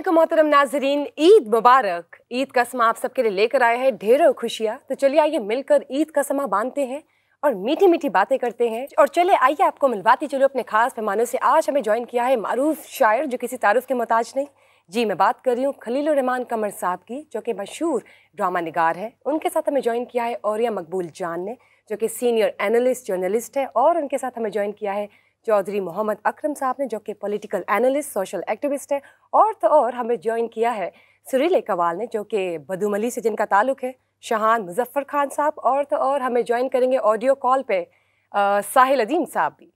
अल्लाम मोहतरम नाजरीन ईद मुबारक ईद का समा आप सबके लिए लेकर है ढेर ढेरों खुशियाँ तो चलिए आइए मिलकर ईद का समा बांधते हैं और मीठी मीठी बातें करते हैं और चले आइए आपको मिलवाती चलो अपने खास मेहमानों से आज हमें ज्वाइन किया है मरूफ शायर जो किसी तारुफ के मोहताज नहीं जी मैं बात कर रही हूँ खलील रहमान कमर साहब की जो कि मशहूर ड्रामा नगार हैं उनके साथ हमें ज्वाइन किया है औरिया मकबूल जान ने जो कि सीनियर एनालिस्ट जर्नलिस्ट है और उनके साथ हमें ज्वाइन किया है चौधरी मोहम्मद अकरम साहब ने जो कि पॉलिटिकल एनालिस्ट सोशल एक्टिविस्ट है और तो और हमें ज्वाइन किया है सुरील कवाल ने जो कि बदूमली से जिनका ताल्लुक है शाहान मुजफ्फर खान साहब और तो और हमें ज्वाइन करेंगे ऑडियो कॉल पे साहिल अदीम साहब भी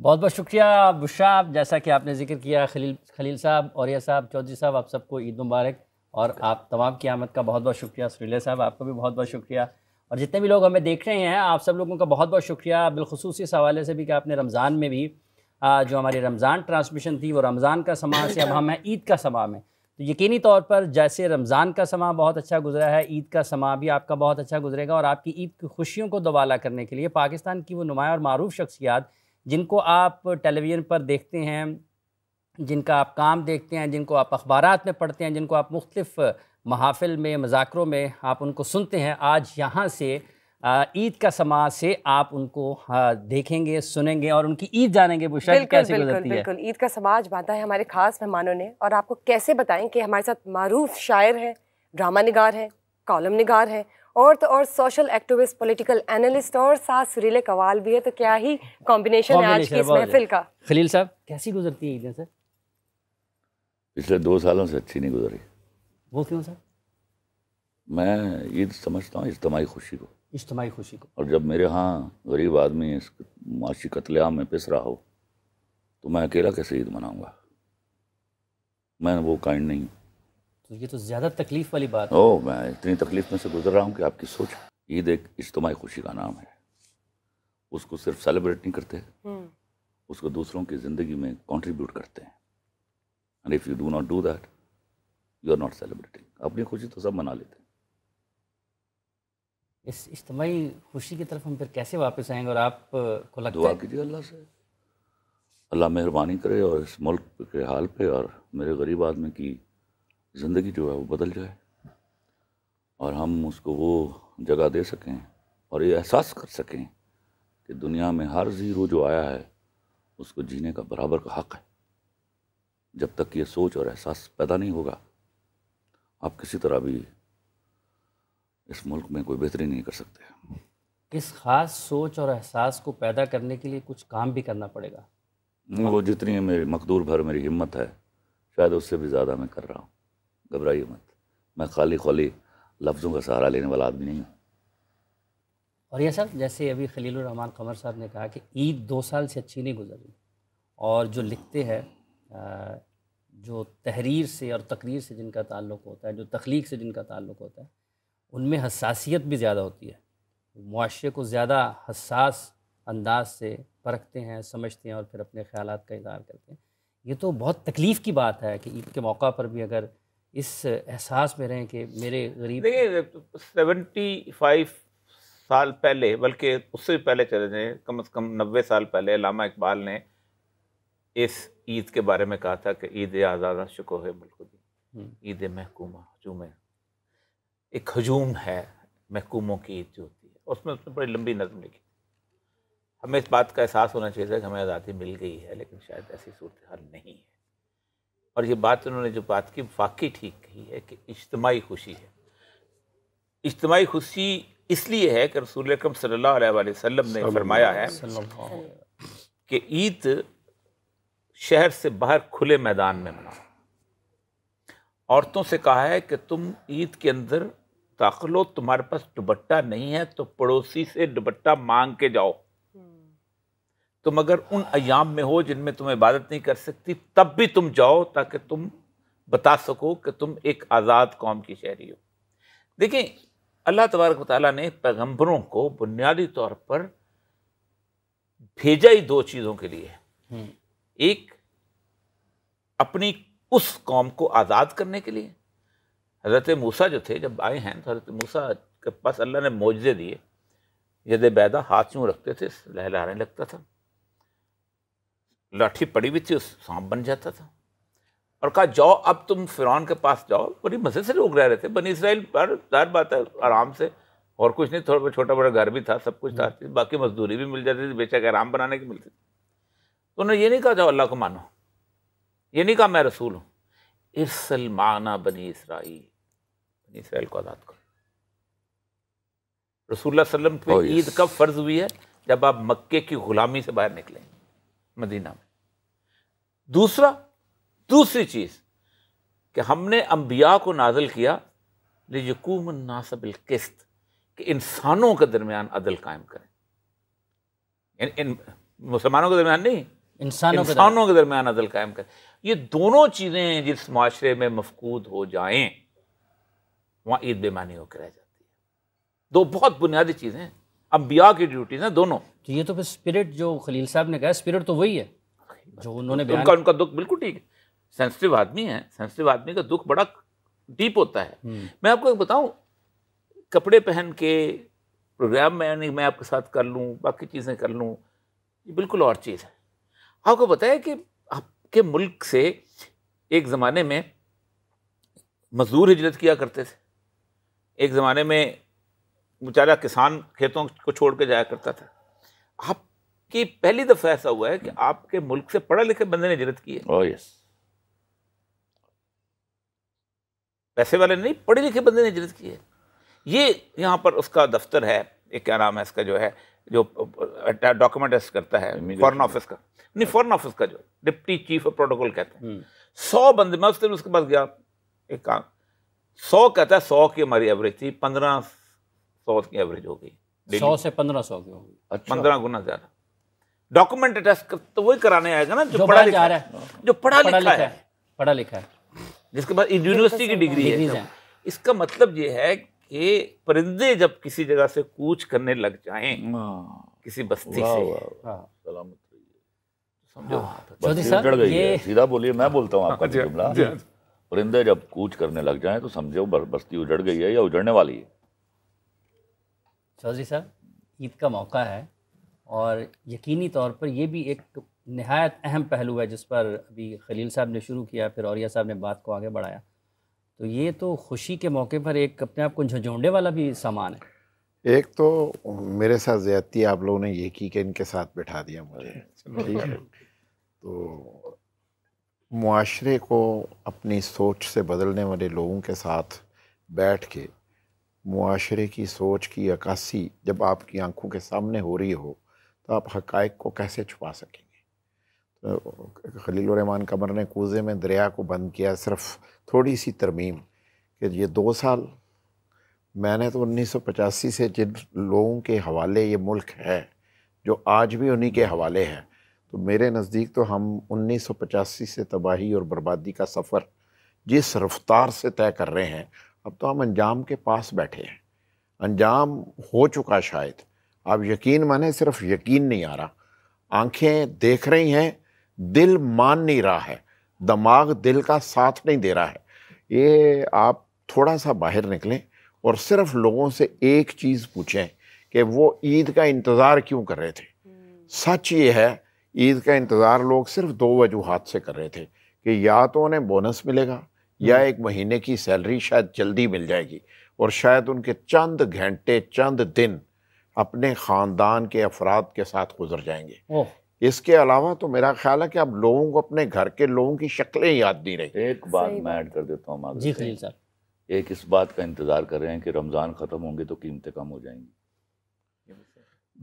बहुत बहुत शुक्रिया बुशा जैसा कि आपने जिक्र किया खलील खलील साहब औरिया साहब चौधरी साहब आप सबको ईद मुबारक और आप तमाम की आमद का बहुत बहुत शुक्रिया सुरीले साहब आपको भी बहुत बहुत शुक्रिया और जितने भी लोग हमें देख रहे हैं आप सब लोगों का बहुत बहुत शुक्रिया बिलखसूस इस हवाले से भी कि आपने रमज़ान में भी आ, जो हमारी रमज़ान ट्रांसमिशन थी वो रमज़ान का समा से अब हम हैं ईद का समा में तो यकीनी तौर पर जैसे रमज़ान का समा बहुत अच्छा गुजरा है ईद का समा भी आपका बहुत अच्छा गुजरेगा और आपकी ईद की खुशियों को दोबाला करने के लिए पाकिस्तान की वो नुमाया और मरूफ शख्सियात जिनको आप टेलीविज़न पर देखते हैं जिनका आप काम देखते हैं जिनको आप अखबार में पढ़ते हैं जिनको आप मुख्तफ़ महाफिल में मज़ाकरों में आप उनको सुनते हैं आज यहाँ से ईद का समाज से आप उनको देखेंगे सुनेंगे और उनकी ईद जानेंगे बिल्कुल, कैसे है बिल्कुल ईद का समाज बांधा है हमारे खास मेहमानों ने और आपको कैसे बताएं कि हमारे साथ मरूफ शायर हैं ड्रामा निगार हैं कॉलम निगार हैं और तो और सोशल एक्टिविस्ट पॉलिटिकल एनालिस्ट और साथ सुरीले कवाल भी है तो क्या ही कॉम्बिनेशन है आज की इस महफिल का खलील साहब कैसी गुजरती है ईदें सर पिछले दो सालों से अच्छी नहीं गुजरी वो क्यों सर मैं ये समझता हूँ इज्तमाही खुशी को इज्तमाही खुशी को और जब मेरे यहाँ गरीब आदमी इस माशी कतलेआम में पिस रहा हो तो मैं अकेला कैसे ईद मनाऊँगा मैं वो काइंड नहीं तो ये तो ज़्यादा तकलीफ़ वाली बात ओ मैं इतनी तकलीफ़ में से गुजर रहा हूँ कि आपकी सोच ईद एक इज्तमाही खुशी का नाम है उसको सिर्फ सेलिब्रेट नहीं करते हम्म। उसको दूसरों की ज़िंदगी में कॉन्ट्रीब्यूट करते हैं and if you do not do that you are not celebrating अपनी खुशी तो सब मना लेते हैं इस इज्तमाही तो खुशी की तरफ हम फिर कैसे वापस आएंगे और आप को लगता दुआ कीजिए अल्लाह से अल्लाह मेहरबानी करे और इस मुल्क के हाल पे और मेरे गरीब आदमी की ज़िंदगी जो है वो बदल जाए और हम उसको वो जगह दे सकें और ये एहसास कर सकें कि दुनिया में हर ज़ीरो जो आया है उसको जीने का बराबर का हक़ है जब तक ये सोच और एहसास पैदा नहीं होगा आप किसी तरह भी इस मुल्क में कोई बेहतरी नहीं कर सकते इस ख़ास सोच और एहसास को पैदा करने के लिए कुछ काम भी करना पड़ेगा नहीं वो जितनी मेरी मकदूर भर मेरी हिम्मत है शायद उससे भी ज़्यादा मैं कर रहा हूँ घबराइए मत मैं खाली खाली लफ्ज़ों का सहारा लेने वाला आदमी नहीं हूँ और यह सर जैसे अभी खलील रहमान कमर साहब ने कहा कि ईद दो साल से अच्छी नहीं गुजरी और जो लिखते हैं जो तहरीर से और तकरीर से जिनका ताल्लुक़ होता है जो तख्लीक से जिनका ताल्लुक़ होता है उनमें हसासियत भी ज़्यादा होती है मुआरे को ज़्यादा हसास अंदाज से परखते हैं समझते हैं और फिर अपने ख्याल का इजहार करते हैं ये तो बहुत तकलीफ़ की बात है कि ईद के मौका पर भी अगर इस एहसास में रहें कि मेरे गरीब देखिए सेवेंटी फाइव साल पहले बल्कि उससे भी पहले चले जाएँ कम अज़ कम नबे साल पहले लामा इकबाल ने इस ईद के बारे में कहा था कि ईद आज़ादा है मुल्क हम्म। ईद महकूमा हजूम एक हजूम है महकूमों की ईद जो होती है उसमें उसने बड़ी लंबी नज़म लिखी हमें इस बात का एहसास होना चाहिए था कि हमें आज़ादी मिल गई है लेकिन शायद ऐसी सूरत हाल नहीं है और ये बात उन्होंने जो बात की वाकई ठीक कही है कि इज्तमाही खुशी है इज्तमाही खुशी इसलिए है कि रसूल अक्रम सल्ला वसम ने फरमाया है हाँ। कि ईद शहर से बाहर खुले मैदान में मनाओ औरतों से कहा है कि तुम ईद के अंदर दाखिल हो तुम्हारे पास दुबट्टा नहीं है तो पड़ोसी से दुबट्टा मांग के जाओ तुम अगर उन अयाम में हो जिनमें तुम इबादत नहीं कर सकती तब भी तुम जाओ ताकि तुम बता सको कि तुम एक आज़ाद कौम की शहरी हो देखिए अल्लाह तबारक ताली ने पैगम्बरों को बुनियादी तौर पर भेजा ही दो चीज़ों के लिए हम्म। एक अपनी उस कौम को आज़ाद करने के लिए हज़रत मूसा जो थे जब आए हैं तो हज़रत मूसा के पास अल्लाह ने मोजे दिए यद बैदा हाथ यूँ रखते थे लहलाने लगता था लाठी पड़ी हुई थी उस सांप बन जाता था और कहा जाओ अब तुम फिरौन के पास जाओ बड़ी मज़े से लोग रह रहे थे बनी इसराइल पर जाहिर बात है आराम से और कुछ नहीं थोड़ा छोटा बड़ा घर भी था सब कुछ था बाकी मजदूरी भी मिल जाती थी बेचा आराम बनाने की मिलती थी तो उन्होंने ये नहीं कहा जाओ अल्लाह को मानो ये नहीं कहा मैं रसूल हूँ इसल माना बनी इसराइल बनी इसराइल को आज़ाद करो रसूल सल्लम पे ईद कब फ़र्ज़ हुई है जब आप मक्के की ग़ुलामी से बाहर निकलें मदीना में दूसरा दूसरी चीज़ कि हमने अम्बिया को नाजल किया यकूम नासबिल किस्त कि इंसानों के दरमियान अदल कायम करें इन, इन मुसलमानों के दरमियान नहीं इंसानों इंसानों के दरमियान अदल कायम कर ये दोनों चीज़ें जिस माशरे में मफकूद हो जाएं वहाँ ईद बेमानी होकर रह जाती है दो बहुत बुनियादी चीज़ें अब ब्याह की ड्यूटीज़ हैं दोनों तो ये तो फिर स्पिरिट जो खलील साहब ने कहा स्पिरिट तो वही है जो तो उन्होंने उनका उनका दुख बिल्कुल ठीक है सेंसिटिव आदमी है सेंसिटिव आदमी का दुख बड़ा डीप होता है हम्म। मैं आपको एक बताऊँ कपड़े पहन के प्रोग्राम में मैं आपके साथ कर लूँ बाकी चीज़ें कर लूँ ये बिल्कुल और चीज़ है आपको पता है कि आपके मुल्क से एक ज़माने में मज़दूर हिजरत किया करते थे एक ज़माने में बेचारा किसान खेतों को छोड़ के जाया करता था आपकी पहली दफ़ा ऐसा हुआ है कि आपके मुल्क से पढ़े लिखे बंदे ने हिजरत की है oh, yes. पैसे वाले नहीं पढ़े लिखे बंदे ने हिजरत की है ये यहाँ पर उसका दफ्तर है एक क्या नाम है इसका जो है जो डॉक्यूमेंट करता है फॉरन ऑफिस का नहीं फॉरन ऑफिस का जो डिप्टी चीफ ऑफ प्रोटोकॉल कहते हैं हम्म। सौ बंदे मैं उस दिन उसके पास गया एक काम सौ कहता है सौ की हमारी एवरेज थी पंद्रह सौ की एवरेज हो गई सौ से पंद्रह सौ की होगी अच्छा। पंद्रह गुना ज्यादा डॉक्यूमेंट टेस्ट तो वही कराने आएगा ना जो, जो पढ़ा लिखा है जो पढ़ा, पढ़ा लिखा, लिखा है पढ़ा लिखा है जिसके पास यूनिवर्सिटी की डिग्री है तो इसका मतलब ये है कि परिंदे जब किसी जगह से कूच करने लग जाएं हाँ। किसी बस्ती से हाँ। सलामत समझो हाँ, तो सीधा बोलिए मैं बोलता हूँ आपका जुमला परिंदे जब कूच करने लग जाएं तो समझो बस्ती उजड़ गई है या उजड़ने वाली है चौधरी साहब ईद का मौका है और यकीनी तौर पर यह भी एक नहायत अहम पहलू है जिस पर अभी खलील साहब ने शुरू किया फिर औरिया साहब ने बात को आगे बढ़ाया तो ये तो खुशी के मौके पर एक अपने आप को झंझोंडे वाला भी सामान है एक तो मेरे साथ ज़्यादती आप लोगों ने ये की कि इनके साथ बैठा दिया मुझे ठीक है तो माशरे को अपनी सोच से बदलने वाले लोगों के साथ बैठ के माशरे की सोच की अक्सी जब आपकी आंखों के सामने हो रही हो तो आप हकैक को कैसे छुपा सकें तो खलील रहमान कमर ने कूजे में दरिया को बंद किया सिर्फ थोड़ी सी तरमीम कि ये दो साल मैंने तो उन्नीस सौ पचासी से जिन लोगों के हवाले ये मुल्क है जो आज भी उन्हीं के हवाले हैं तो मेरे नज़दीक तो हम उन्नीस सौ पचासी से तबाही और बर्बादी का सफ़र जिस रफ्तार से तय कर रहे हैं अब तो हम अंजाम के पास बैठे हैं अंजाम हो चुका शायद आप यकीन माने सिर्फ यकीन नहीं आ रहा आंखें देख रही हैं दिल मान नहीं रहा है दिमाग दिल का साथ नहीं दे रहा है ये आप थोड़ा सा बाहर निकलें और सिर्फ लोगों से एक चीज़ पूछें कि वो ईद का इंतज़ार क्यों कर रहे थे हम्म। सच ये है ईद का इंतज़ार लोग सिर्फ दो वजूहत से कर रहे थे कि या तो उन्हें बोनस मिलेगा या हम्म। एक महीने की सैलरी शायद जल्दी मिल जाएगी और शायद उनके चंद घंटे चंद दिन अपने ख़ानदान के अफराद के साथ गुजर जाएंगे इसके अलावा तो मेरा ख्याल है कि अब लोगों को अपने घर के लोगों की शक्लें याद नहीं रही एक बात मैं ऐड कर देता हूँ जी खलील एक इस बात का इंतज़ार कर रहे हैं कि रमज़ान ख़त्म होंगे तो कीमतें कम हो जाएंगी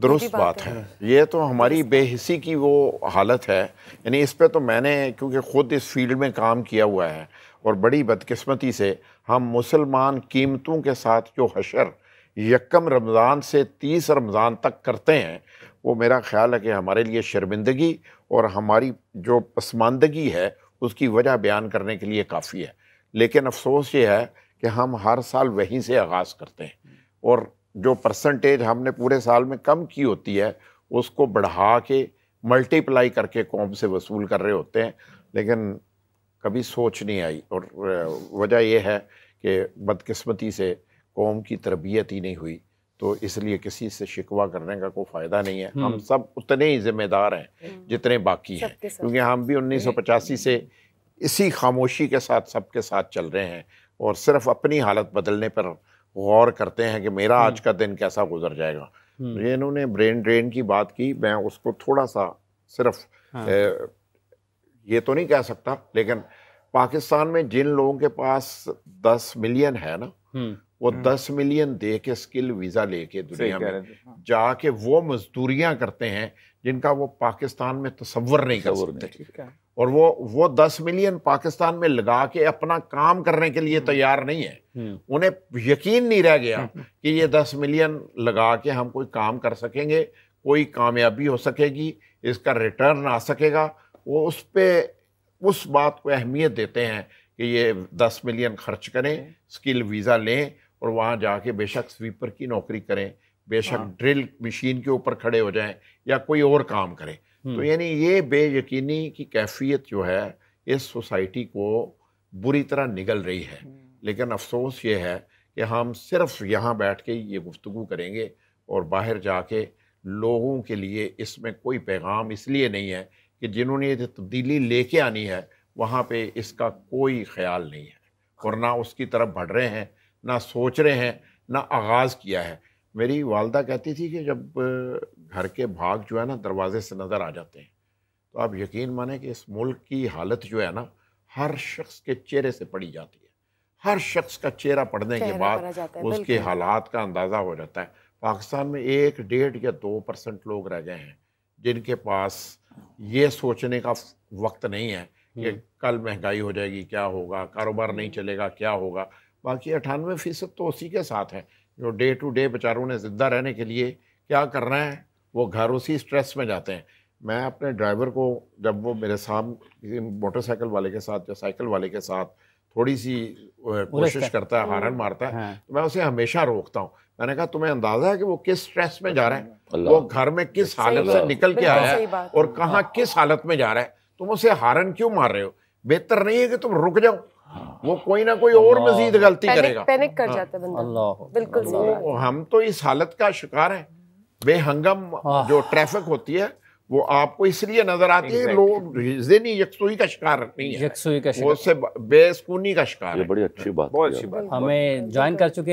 दुरुस्त बात है।, है ये तो हमारी बेहिसी की वो हालत है यानी इस पर तो मैंने क्योंकि ख़ुद इस फील्ड में काम किया हुआ है और बड़ी बदकिस्मती से हम मुसलमान कीमतों के साथ जो हशर यकम रमज़ान से तीस रमज़ान तक करते हैं वो मेरा ख्याल है कि हमारे लिए शर्मिंदगी और हमारी जो पसमानदगी है उसकी वजह बयान करने के लिए काफ़ी है लेकिन अफसोस ये है कि हम हर साल वहीं से आगाज़ करते हैं और जो परसेंटेज हमने पूरे साल में कम की होती है उसको बढ़ा के मल्टीप्लाई करके कौम से वसूल कर रहे होते हैं लेकिन कभी सोच नहीं आई और वजह यह है कि बदकस्मती से कौम की तरबियत ही नहीं हुई तो इसलिए किसी से शिकवा करने का कोई फ़ायदा नहीं है हम हम्म। सब उतने ही जिम्मेदार हैं हम्म। जितने बाकी हैं क्योंकि हम भी उन्नीस सौ पचासी से इसी खामोशी के साथ सबके साथ चल रहे हैं और सिर्फ अपनी हालत बदलने पर गौर करते हैं कि मेरा हम्म। आज का दिन कैसा गुजर जाएगा ये इन्होंने ब्रेन ड्रेन की बात की मैं उसको थोड़ा सा सिर्फ हाँ। ए, ये तो नहीं कह सकता लेकिन पाकिस्तान में जिन लोगों के पास दस मिलियन है ना वो हम्म। दस मिलियन दे के स्किल वीज़ा लेके दुनिया में हाँ। जाके वो मजदूरियाँ करते हैं जिनका वो पाकिस्तान में तस्वर नहीं कर सकते और वो वो दस मिलियन पाकिस्तान में लगा के अपना काम करने के लिए हम्म। तैयार नहीं है हम्म। उन्हें यकीन नहीं रह गया कि ये दस मिलियन लगा के हम कोई काम कर सकेंगे कोई कामयाबी हो सकेगी इसका रिटर्न आ सकेगा वो उस पर उस बात को अहमियत देते हैं कि ये दस मिलियन खर्च करें स्किल वीज़ा लें और वहाँ जाके बेशक स्वीपर की नौकरी करें बेशक हाँ। ड्रिल मशीन के ऊपर खड़े हो जाएं या कोई और काम करें तो हम्म। यानी ये बेयकीनी की कैफियत जो है इस सोसाइटी को बुरी तरह निगल रही है हम्म। लेकिन अफसोस ये है कि हम सिर्फ यहाँ बैठ के ये गुफ्तु करेंगे और बाहर जाके लोगों के लिए इसमें कोई पैगाम इसलिए नहीं है कि जिन्होंने ये तब्दीली लेके आनी है वहाँ पे इसका कोई ख्याल नहीं है और ना उसकी तरफ बढ़ रहे हैं ना सोच रहे हैं ना आगाज़ किया है मेरी वालदा कहती थी कि जब घर के भाग जो है ना दरवाजे से नज़र आ जाते हैं तो आप यकीन माने कि इस मुल्क की हालत जो है ना हर शख्स के चेहरे से पड़ी जाती है हर शख्स का चेहरा पढ़ने के बाद उसके हालात का अंदाज़ा हो जाता है पाकिस्तान में एक डेढ़ या दो परसेंट लोग रह गए हैं जिनके पास ये सोचने का वक्त नहीं है कि हम्म। कल महंगाई हो जाएगी क्या होगा कारोबार नहीं चलेगा क्या होगा बाकी अठानवे फ़ीसद तो उसी के साथ हैं जो डे टू डे बेचारों ने ज़िंदा रहने के लिए क्या करना है वो घर उसी स्ट्रेस में जाते हैं मैं अपने ड्राइवर को जब वो मेरे साम मोटरसाइकिल वाले के साथ या साइकिल वाले के साथ थोड़ी सी कोशिश करता है हारन हाँ। मारता है हाँ। तो मैं उसे हमेशा रोकता हूँ मैंने कहा तुम्हें अंदाजा है कि वो किस स्ट्रेस में जा रहा है वो घर में किस हालत से निकल के आया है और कहाँ हाँ। किस हालत में जा रहा है तुम उसे हारन क्यों मार रहे हो बेहतर नहीं है कि तुम रुक जाओ वो कोई ना कोई और मजीद गलती करेगा पैनिक कर हाँ। जाता है बंदा बिल्कुल तो हम तो इस हालत का शिकार है बेहंगम जो ट्रैफिक होती है वो आपको इसलिए नजर आती है लोग जहनी यकसुई का शिकार नहीं है यकसुई का शिकार उससे बेसकूनी का शिकार ये बड़ी अच्छी बात बहुत अच्छी बात हमें ज्वाइन कर चुके